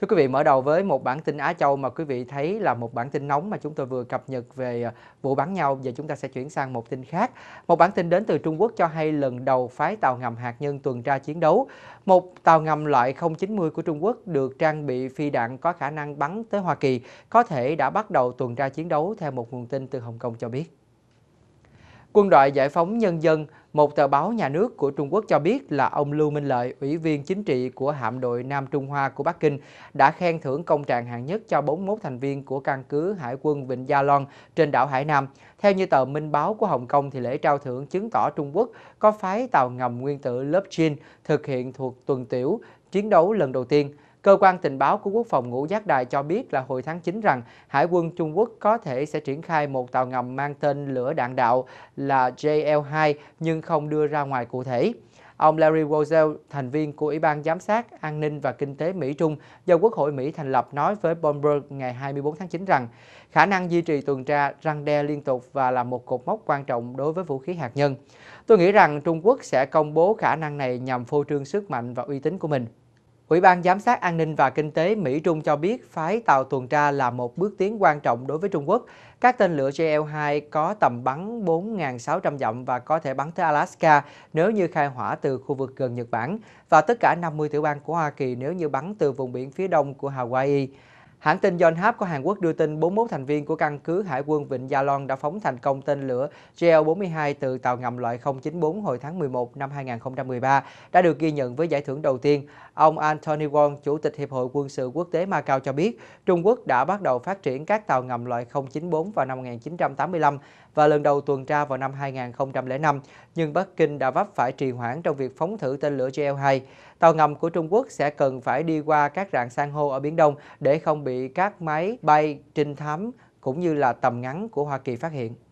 Thưa quý vị, mở đầu với một bản tin Á Châu mà quý vị thấy là một bản tin nóng mà chúng tôi vừa cập nhật về à, vụ bắn nhau. Giờ chúng ta sẽ chuyển sang một tin khác. Một bản tin đến từ Trung Quốc cho hay lần đầu phái tàu ngầm hạt nhân tuần tra chiến đấu. Một tàu ngầm loại 090 của Trung Quốc được trang bị phi đạn có khả năng bắn tới Hoa Kỳ, có thể đã bắt đầu tuần tra chiến đấu theo một nguồn tin từ Hồng Kông cho biết. Quân đội Giải phóng Nhân dân, một tờ báo nhà nước của Trung Quốc cho biết là ông Lưu Minh Lợi, ủy viên chính trị của hạm đội Nam Trung Hoa của Bắc Kinh, đã khen thưởng công trạng hạng nhất cho 41 thành viên của căn cứ Hải quân Vịnh Gia Loan trên đảo Hải Nam. Theo như tờ Minh Báo của Hồng Kông thì lễ trao thưởng chứng tỏ Trung Quốc có phái tàu ngầm nguyên tử lớp Jin thực hiện thuộc tuần tiểu chiến đấu lần đầu tiên. Cơ quan tình báo của Quốc phòng Ngũ Giác Đài cho biết là hồi tháng 9 rằng Hải quân Trung Quốc có thể sẽ triển khai một tàu ngầm mang tên lửa đạn đạo là JL-2 nhưng không đưa ra ngoài cụ thể. Ông Larry Wozell, thành viên của Ủy ban Giám sát An ninh và Kinh tế Mỹ-Trung do Quốc hội Mỹ thành lập nói với Bloomberg ngày 24 tháng 9 rằng khả năng duy trì tuần tra răng đe liên tục và là một cột mốc quan trọng đối với vũ khí hạt nhân. Tôi nghĩ rằng Trung Quốc sẽ công bố khả năng này nhằm phô trương sức mạnh và uy tín của mình. Ủy ban Giám sát An ninh và Kinh tế Mỹ-Trung cho biết phái tàu tuần tra là một bước tiến quan trọng đối với Trung Quốc. Các tên lửa JL-2 có tầm bắn 4.600 dặm và có thể bắn tới Alaska nếu như khai hỏa từ khu vực gần Nhật Bản và tất cả 50 tiểu bang của Hoa Kỳ nếu như bắn từ vùng biển phía đông của Hawaii. Hãng tin Yonhap của Hàn Quốc đưa tin 41 thành viên của căn cứ Hải quân Vịnh Gia Long đã phóng thành công tên lửa JL-42 từ tàu ngầm loại 094 hồi tháng 11 năm 2013 đã được ghi nhận với giải thưởng đầu tiên. Ông Anthony Wong, Chủ tịch Hiệp hội Quân sự Quốc tế Macau cho biết, Trung Quốc đã bắt đầu phát triển các tàu ngầm loại 094 vào năm 1985 và lần đầu tuần tra vào năm 2005, nhưng Bắc Kinh đã vấp phải trì hoãn trong việc phóng thử tên lửa JL-2. Tàu ngầm của Trung Quốc sẽ cần phải đi qua các rạn san hô ở Biển Đông để không bị bị các máy bay trinh thám cũng như là tầm ngắn của Hoa Kỳ phát hiện